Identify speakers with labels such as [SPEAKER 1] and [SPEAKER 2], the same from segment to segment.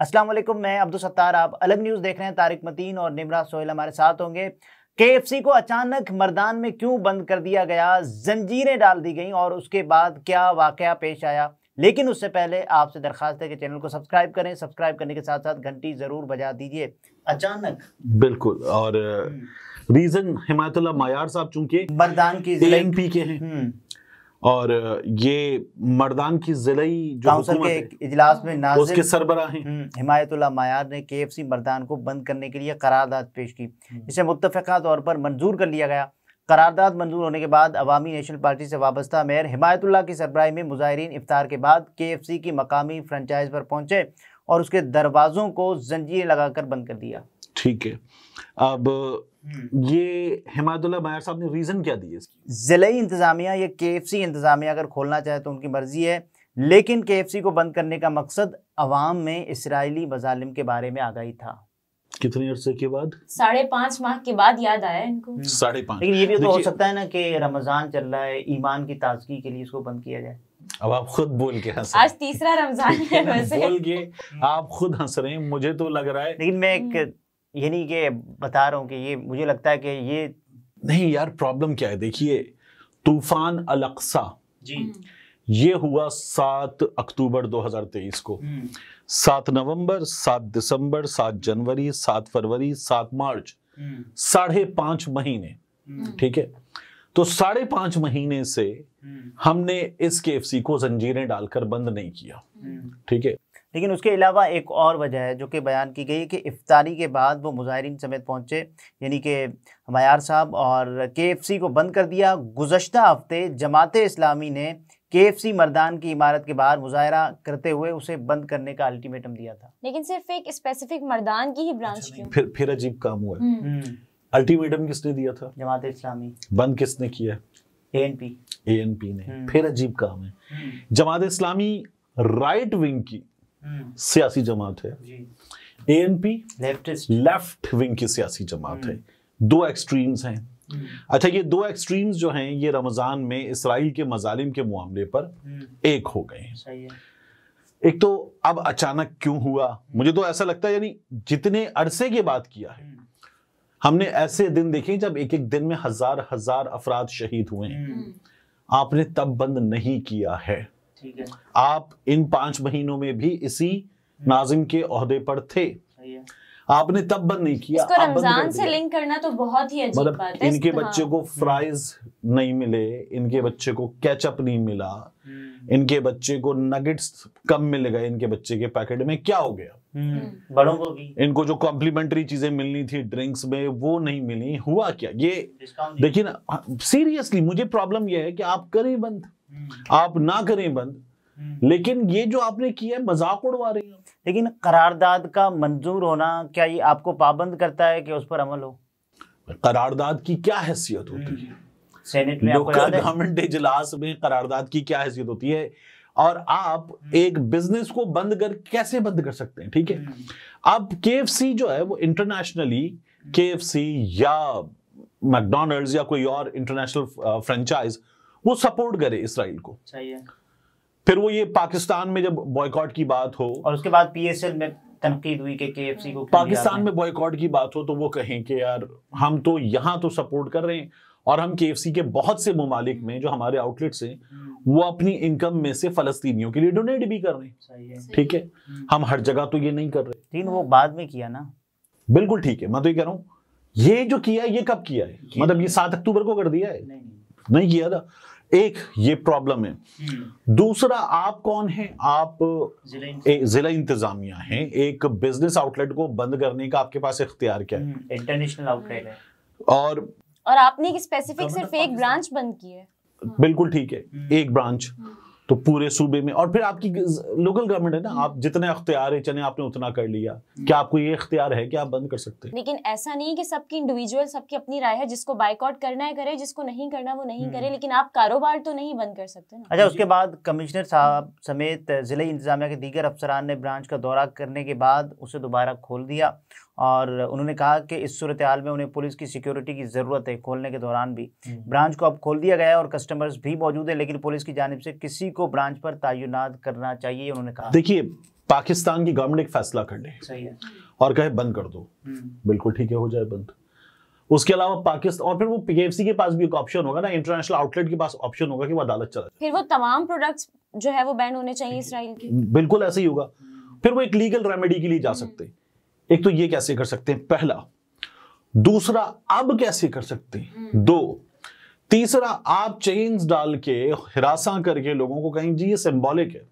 [SPEAKER 1] अस्सलाम मैं अब्दुल सत्तार आप अलग न्यूज़ देख रहे हैं तारिक मतीन और निमरा सोहेल हमारे साथ होंगे के को अचानक मरदान में क्यों बंद कर दिया गया जंजीरें डाल दी गई और उसके बाद क्या वाक़ पेश आया लेकिन उससे पहले आपसे दरखास्त है कि चैनल को सब्सक्राइब करें सब्सक्राइब करने के साथ साथ घंटी ज़रूर बजा दीजिए अचानक
[SPEAKER 2] बिल्कुल और हम्म। रीज़न हिमायतुल्ला मायार साहब चूंकि मरदान की के हैं हम्म। और ये मर्दान की जिलई जो के एक
[SPEAKER 1] इजलास में उसके सरबरा हैं हम्म, हिमायतुल्ला मायार ने सी मर्दान को बंद करने के लिए करारदाद पेश की हम्म। इसे मुतफ़ा तौर पर मंजूर कर लिया गया करारदाद मंजूर होने के बाद अवामी नेशनल पार्टी से वाबस्ता मेयर हिमायतुल्ला की सरबराही में मुजाहरीन इफ्तार के बाद के एफ सी की मकामी फ्रेंचाइज पर पहुंचे और उसके दरवाज़ों को जंजीरें लगाकर बंद कर दिया
[SPEAKER 2] ठीक है अब हम्म। ये हिमादुल्ला मायर साहब ने रीज़न क्या दिए
[SPEAKER 1] जिले इंतज़ामिया ये के एफ सी इंतज़ामिया अगर खोलना चाहे तो उनकी मर्ज़ी है लेकिन के एफ सी को बंद करने का मकसद अवाम में इसराइली मजालिम के बारे में आगाही था कितने अरसे के
[SPEAKER 2] बाद
[SPEAKER 3] साढ़े पांच माह के बाद याद आया इनको हम्म।
[SPEAKER 2] साढ़े पांच
[SPEAKER 1] लेकिन ये भी तो हो सकता है ना कि रमज़ान चल रहा है ईमान की ताजगी के लिए इसको बंद किया जाए अब आप खुद बोल के हंस
[SPEAKER 3] आज तीसरा रमजान है वैसे बोल
[SPEAKER 1] के हम्म। आप
[SPEAKER 2] खुद हंस रहे हैं मुझे तो लग रहा है लेकिन मैं एक ये नहीं कि बता रहा हूँ कि ये मुझे लगता है कि ये नहीं यार प्रॉब्लम क्या है देखिए तूफान अलक्सा जी हम्म। ये हुआ सात अक्टूबर 2023 को हम्म। सात नवंबर सात दिसंबर सात जनवरी सात फरवरी सात मार्च हम्म। साढ़े पांच महीने ठीक है तो साढ़े पांच महीने से हमने इस केएफसी को जंजीरें डालकर बंद नहीं किया ठीक है
[SPEAKER 1] लेकिन उसके अलावा एक और वजह है जो कि बयान की गई कि इफ्तारी के बाद वो मुजाहरीन समेत पहुँचे यानी कि मैार साहब और के को बंद कर दिया गुजशत हफ्ते जमात इस्लामी ने के मर्दान की इमारत के बाहर मुजाहरा करते हुए उसे बंद करने का अल्टीमेटम दिया था
[SPEAKER 3] लेकिन सिर्फ एक स्पेसिफिक मरदान की ही ब्रांच अच्छा, क्यों
[SPEAKER 2] फिर फिर अजीब काम हुआ हम्म। हम्म। अल्टीमेटम किसने दिया था जमात इस्लामी बंद किसने किया एएनपी एएनपी ने हम्म। फिर अजीब काम है जमात इस्लामी राइट विंग की सियासी जमात है A N P left wing की सियासी जमात है दो एक्सट्रीम्स हैं हम्म। अच्छा ये दो एक्सट्रीम्स जो हैं ये रमज़ान में इसराइल के मजालिम के मामले पर हम्म। एक हो गए हैं एक तो अब अचानक क्यों हुआ मुझे तो ऐसा लगता है यानी जितने अरसे के बाद किया है हम्म। हमने ऐसे दिन देखे जब एक एक दिन में हजार हजार अफराद शहीद हुए हैं आपने तब बंद नहीं किया है आप इन पांच महीनों में भी इसी हम्म। नाजिम के अहदे पर थे आपने तब बंद नहीं किया इसको रमजान से
[SPEAKER 3] लिंक करना तो बहुत ही अजीब मतलब बात है इनके बच्चे हाँ। को
[SPEAKER 2] फ्राइज नहीं मिले इनके बच्चे को कैचअप नहीं मिला हम्म। इनके बच्चे को नगेट्स कम मिल गए इनके बच्चे के पैकेट में क्या हो गया हम्म। बड़ों को भी इनको जो कॉम्प्लीमेंट्री चीजें मिलनी थी ड्रिंक्स में वो नहीं मिली हुआ क्या ये देखिए ना सीरियसली हाँ, मुझे प्रॉब्लम यह है कि आप करें करीबन आप ना करें बंद लेकिन ये जो आपने किया है मजाक उड़वा रही है लेकिन
[SPEAKER 1] करारदाद का मंजूर होना क्या ये आपको पाबंद करता है कि उस पर अमल हो
[SPEAKER 2] करारदाद की क्या हैसियत होती है लोकल गवर्नमेंट इजलास में करारदाद की क्या हैसियत होती है और आप हम्म। एक बिजनेस को बंद कर कैसे बंद कर सकते हैं ठीक है हम्म। अब के जो है वो इंटरनेशनली हम्म। के या मैकडोनल्ड या कोई और इंटरनेशनल फ्रेंचाइज uh, वो सपोर्ट करे इसराइल को चाहिए फिर वो ये पाकिस्तान में जब बॉयकॉट की बात हो और उसके बाद पीएसएल में तनकीद हुई कि केएफसी को पाकिस्तान में बॉयकॉट की बात हो तो वो कहें कि यार हम तो यहां तो सपोर्ट कर रहे हैं और हम केएफसी के बहुत से ममालिक में जो हमारे आउटलेट्स हैं हम्म। वो अपनी इनकम में से फलस्तीनियों के लिए डोनेट भी कर रहे हैं ठीक है हम्म। हम हर जगह तो ये नहीं कर रहे तीन वो बाद में किया ना बिल्कुल ठीक है मैं तो ये कह रहा हूँ ये जो किया है ये कब किया है मतलब ये सात अक्टूबर को कर दिया है नहीं, नहीं किया था एक ये प्रॉब्लम है हम्म। दूसरा आप कौन है आप जिला इंतजामिया हैं एक बिजनेस आउटलेट को बंद करने का आपके पास इख्तियार क्या है इंटरनेशनल हम्म, आउटलेट है और
[SPEAKER 3] और आपने एक स्पेसिफिक सिर्फ एक ब्रांच बंद की है
[SPEAKER 2] बिल्कुल ठीक है हम्म। एक ब्रांच तो पूरे सूबे में और फिर आपकी लोकल गवर्नमेंट है ना आप जितने अख्तियार है चले आपने उतना कर लिया क्या आपको ये अख्तियार है कि आप बंद कर सकते हैं
[SPEAKER 3] लेकिन ऐसा नहीं है कि सबकी इंडिविजुअल सबकी अपनी राय है जिसको बाइकआउट करना है करे जिसको नहीं करना वो नहीं करे हम्म। लेकिन आप कारोबार तो नहीं बंद कर सकते ना अच्छा उसके
[SPEAKER 1] बाद कमिश्नर साहब समेत जिले इंतजामिया के दीगर अफसरान ने ब्रांच का दौरा करने के बाद उसे दोबारा खोल दिया और उन्होंने कहा कि इस सूरत हाल में उन्हें पुलिस की सिक्योरिटी की ज़रूरत है खोलने के दौरान भी हम्म। ब्रांच को अब खोल दिया गया है और कस्टमर्स भी मौजूद हैं लेकिन पुलिस की जानब से किसी को ब्रांच पर तैनात करना चाहिए उन्होंने कहा
[SPEAKER 2] देखिए पाकिस्तान की गवर्नमेंट एक फैसला कर ले और कहे बंद कर दो हम्म। बिल्कुल ठीक है हो जाए बंद उसके अलावा पाकिस्तान और फिर वो पीएफसी के पास भी एक ऑप्शन होगा ना इंटरनेशनल आउटलेट के पास ऑप्शन होगा कि वो अदालत चला
[SPEAKER 3] फिर वो तमाम प्रोडक्ट्स जो है वो बैन होने चाहिए इसराइल के
[SPEAKER 2] बिल्कुल ऐसे ही होगा फिर वो एक लीगल रेमेडी के लिए जा हम्म। सकते हैं एक तो ये कैसे कर सकते हैं पहला दूसरा अब कैसे कर सकते हैं हम्म। दो तीसरा आप चेन्स डाल के हिरासा करके लोगों को कहें जी ये सिम्बॉलिक है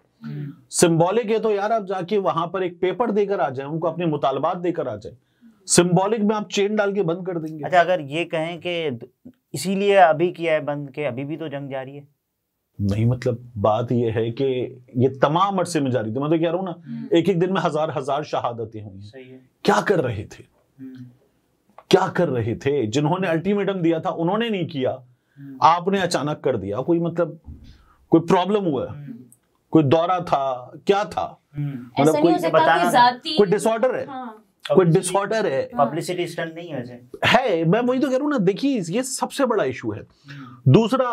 [SPEAKER 2] सिम्बॉलिक हम्म। है तो यार आप जाके वहां पर एक पेपर देकर आ जाए उनको अपने मुतालबात देकर आ जाए सिम्बॉलिक में आप चेन डाल के बंद कर देंगे अच्छा अगर
[SPEAKER 1] ये कहें कि इसीलिए अभी किया है बंद के अभी भी तो जंग जारी है
[SPEAKER 2] नहीं मतलब बात यह है कि ये तमाम अरसे में जारी थी मैं तो कह रहा हूँ ना हम्म। एक एक दिन में हजार हजार शहादतें हुई क्या कर रहे थे हम्म। क्या कर रहे थे जिन्होंने अल्टीमेटम दिया था उन्होंने नहीं किया आपने अचानक कर दिया कोई मतलब कोई प्रॉब्लम हुआ कोई दौरा था क्या था हम्म। मतलब कोई बताना कोई डिसऑर्डर है हाँ। कोई डिसऑर्डर है पब्लिसिटी स्टंट नहीं है है मैं वही तो कह रहा हूँ ना देखिए ये सबसे बड़ा इशू है हम्म। दूसरा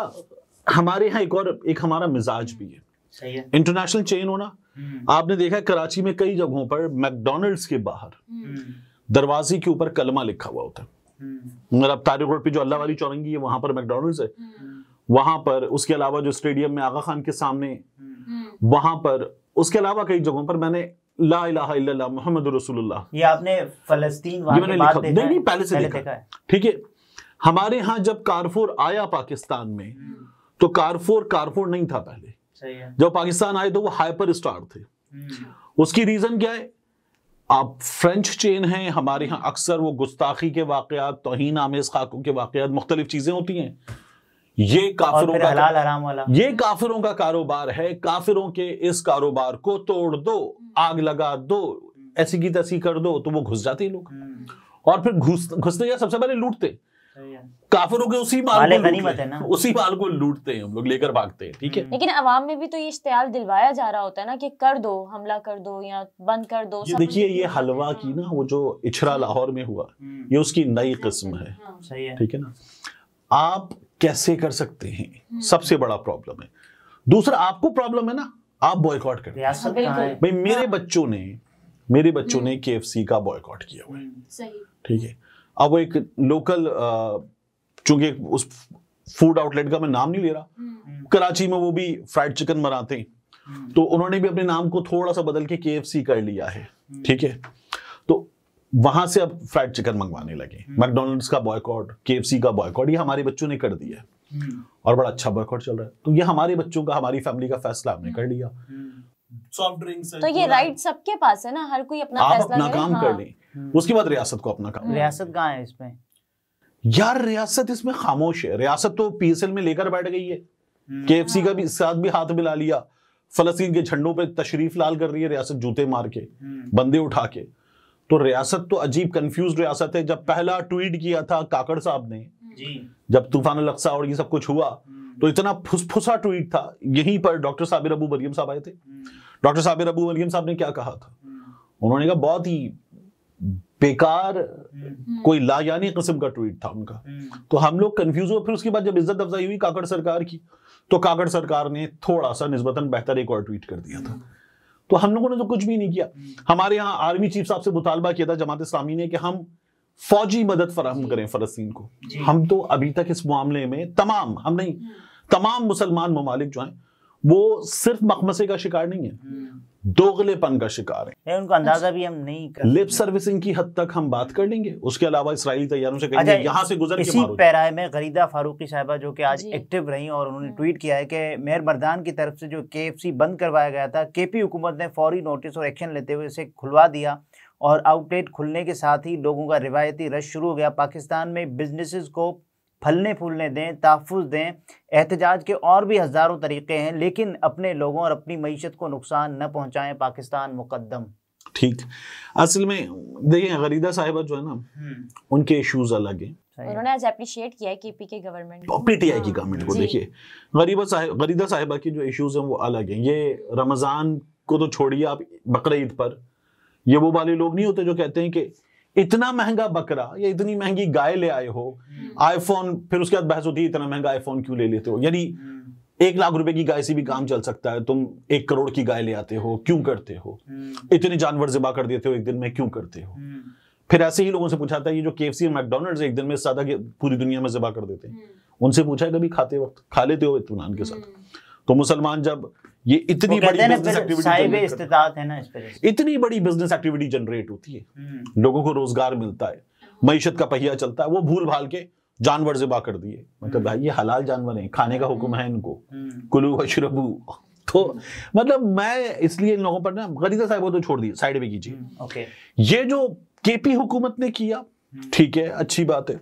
[SPEAKER 2] हमारे यहाँ एक और एक हमारा मिजाज भी है इंटरनेशनल हम्म। चेन होना आपने देखा कराची में कई जगहों पर मैकडोनल्ड्स के बाहर दरवाजे के ऊपर कलमा लिखा हुआ होता है मगर अब तारिक रोड पे जो अल्लाह वाली चौरंगी है वहां पर मैकडोनल्ड है हम्म। वहां पर उसके अलावा जो स्टेडियम में आगा खान के सामने हम्म। वहां पर उसके अलावा कई जगहों पर मैंने ला इलाहा इल्लल्लाह मोहम्मद रसूलुल्लाह
[SPEAKER 1] ये आपने फलस्तीन नहीं नहीं पहले से देखा
[SPEAKER 2] ठीक है हमारे यहाँ जब कारफोर आया पाकिस्तान में हम्म। तो कारफोर कारफोर नहीं था पहले जब पाकिस्तान आए तो वो हाइपर स्टार थे उसकी रीजन क्या है आप फ्रेंच चेन हैं हमारे यहां अक्सर वो गुस्ताखी के वाकत तोहन आमेज खाकों के वाकत मुख्तलिफ चीज़ें होती हैं ये काफिरों का हलाल वाला ये काफिरों का कारोबार है काफिरों के इस कारोबार को तोड़ दो हम्म। आग लगा दो ऐसी की तैसी कर दो तो वो घुस जाते हैं लोग हम्म। और फिर घुस घुसते या सबसे पहले लूटते काफरों के उसी माल को है ना उसी माल को लूटते हैं हम लोग लेकर भागते हैं ठीक है
[SPEAKER 3] लेकिन अवाम में भी तो ये इश्तेल दिलवाया जा रहा होता है ना कि कर दो हमला कर दो या बंद कर दो देखिए
[SPEAKER 2] ये हलवा की ना वो जो इछरा लाहौर में हुआ हम्म। ये उसकी नई किस्म हाँ, है ठीक है ना आप कैसे कर सकते हैं हम्म। सबसे बड़ा प्रॉब्लम है दूसरा आपको प्रॉब्लम है ना आप बॉयकॉट कर हाँ, भाई मेरे हाँ। बच्चों ने मेरे बच्चों ने के हम्म। का बॉयकॉट किया
[SPEAKER 3] हुआ है
[SPEAKER 2] ठीक है अब वो एक लोकल चूंकि उस फूड आउटलेट का मैं नाम नहीं ले रहा हम्म। कराची में वो भी फ्राइड चिकन बनाते हैं हम्म। तो उन्होंने भी अपने नाम को थोड़ा सा बदल के के कर लिया है हम्म। ठीक है तो वहां से अब फ्राइड चिकन मंगवाने लगे मैकडोनल्ड्स का बॉयकॉट के का बॉयकॉट ये हमारे बच्चों ने कर दिया और बड़ा अच्छा बॉयकॉट चल रहा है तो ये हमारे बच्चों का हमारी फैमिली का फैसला हमने कर लिया सॉफ्ट ड्रिंक्स तो ये
[SPEAKER 3] राइट सबके पास है ना हर कोई अपना आप अपना काम हाँ। कर
[SPEAKER 2] लें हम्म। उसके बाद रियासत को अपना काम हम्म। रियासत कहाँ है इसमें यार रियासत इसमें खामोश है रियासत तो पीएसएल में लेकर बैठ गई है हम्म। के एफ सी का भी हाँ। साथ भी हाथ मिला लिया फलस्तीन के झंडों पे तशरीफ लाल कर रही है रियासत जूते मार के बंदे उठा के तो रियासत तो अजीब कंफ्यूज रियासत है जब पहला ट्वीट किया था काकड़ साहब ने जी। जब तूफान लक्सा और ये सब कुछ हुआ तो इतना फुसफुसा ट्वीट था यहीं पर डॉक्टर साबिर अबू मरियम साहब आए थे डॉक्टर साबिर अबू मरियम साहब ने क्या कहा था उन्होंने कहा बहुत ही बेकार हम्म। कोई लायानी किस्म का ट्वीट था उनका हम्म। तो हम लोग कंफ्यूज हुए फिर उसके बाद जब इज्जत अफजाई हुई काकड़ सरकार की तो काकड़ सरकार ने थोड़ा सा निस्बतन बेहतर एक और ट्वीट कर दिया था हम्म। तो हम लोगों ने तो कुछ भी नहीं किया हमारे यहाँ आर्मी चीफ साहब से मुतालबा किया था जमात इस्लामी ने कि हम फौजी मदद फराहम करें फलस्तीन को हम तो अभी तक इस मामले में तमाम हम नहीं तमाम मुसलमान ममालिक जो हैं वो सिर्फ मखमसे का शिकार नहीं है दोगलेपन का शिकार
[SPEAKER 1] है उनका अंदाजा भी हम नहीं कर लिप
[SPEAKER 2] सर्विसिंग की हद तक हम बात कर लेंगे उसके अलावा इसराइली तैयारों से कहेंगे अच्छा, यहाँ से गुजर इसी के
[SPEAKER 1] पैराए में गरीदा फारूकी साहबा जो कि आज एक्टिव रही और उन्होंने ट्वीट हाँ। किया है कि मेयर मरदान की तरफ से जो के बंद करवाया गया था के पी हुकूमत ने फौरी नोटिस और एक्शन लेते हुए इसे खुलवा दिया और आउटलेट खुलने के साथ ही लोगों का रिवायती रश शुरू हो गया पाकिस्तान में बिजनेसिस को फलने फूलने दें तहफ़ दें एहतजाज के और भी हज़ारों तरीक़े हैं लेकिन अपने लोगों और अपनी मीशत को नुकसान न पहुँचाएँ पाकिस्तान मुकदम
[SPEAKER 2] ठीक असल में देखिए गरीदा साहिबा जो है ना हम्म। उनके इश्यूज अलग हैं
[SPEAKER 3] उन्होंने आज अप्रिशिएट किया है केपी के गवर्नमेंट को
[SPEAKER 2] पीटीआई की गवर्नमेंट हाँ। को देखिए गरीबा साहब गरीदा साहिबा की जो इश्यूज हैं वो अलग हैं ये रमज़ान को तो छोड़िए आप बकर ईद पर ये वो वाले लोग नहीं होते जो कहते हैं कि इतना महंगा बकरा या इतनी महंगी गाय ले आए हो आईफोन हम्म। फिर उसके बाद बहस होती है इतना महंगा आईफोन क्यों ले लेते हो यानी हम्म। एक लाख रुपए की गाय से भी काम चल सकता है तुम एक करोड़ की गाय ले आते हो क्यों करते हो हम्म। इतने जानवर जिबा कर देते हो एक दिन में क्यों करते हो फिर ऐसे ही लोगों से पूछा था ये जो के एफ सी मैकडोनल्ड एक दिन में सादा पूरी दुनिया में जिबा कर देते हैं उनसे पूछा है कभी खाते वक्त खा लेते हो इतमान के साथ तो मुसलमान जब ये इतनी बड़ी बिजनेस एक्टिविटी है ना इतनी बड़ी बिजनेस एक्टिविटी जनरेट होती है हम्म। लोगों को रोजगार मिलता है मीशत का पहिया चलता है वो भूल भाल के जानवर जिबा कर दिए मतलब हम्म। भाई ये हलाल जानवर हैं खाने का हुक्म है इनको हम्म। कुलू अशरबू तो मतलब मैं इसलिए इन लोगों पर ना गरीजा साहब को तो छोड़ दिए साइड में कीजिए ये जो केपी हुकूमत ने किया ठीक है अच्छी बात है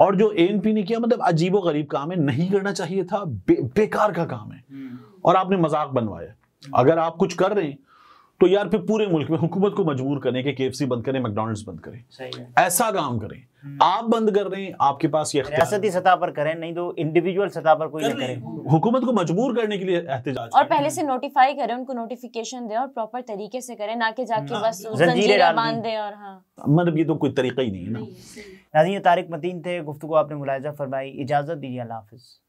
[SPEAKER 2] और जो ए ने किया मतलब अजीबो गरीब काम है नहीं करना चाहिए था बे, बेकार का काम है हम्म। और आपने मजाक बनवाया हम्म। अगर आप कुछ कर रहे हैं तो यार फिर पूरे मुल्क में हुकूमत को मजबूर करें कि के बंद करें मैकडोनल्ड बंद
[SPEAKER 1] करें
[SPEAKER 2] ऐसा काम करें हम्म। आप बंद कर रहे हैं आपके पास ये
[SPEAKER 1] सतह पर करें नहीं तो इंडिविजुअल सतह पर कोई कर करें
[SPEAKER 2] हुकूमत को मजबूर करने के लिए एहतजाज और
[SPEAKER 3] पहले से नोटिफाई करें उनको नोटिफिकेशन दें और प्रॉपर तरीके से करें ना कि जाके बस जंजीरें बांध दें और हाँ
[SPEAKER 2] मतलब ये तो कोई तरीका ही नहीं है ना नाजी तारिक मदीन थे
[SPEAKER 1] गुफ्तु
[SPEAKER 3] आपने मुलायजा फरमाई इजाजत दीजिए अल्लाह हाफिज़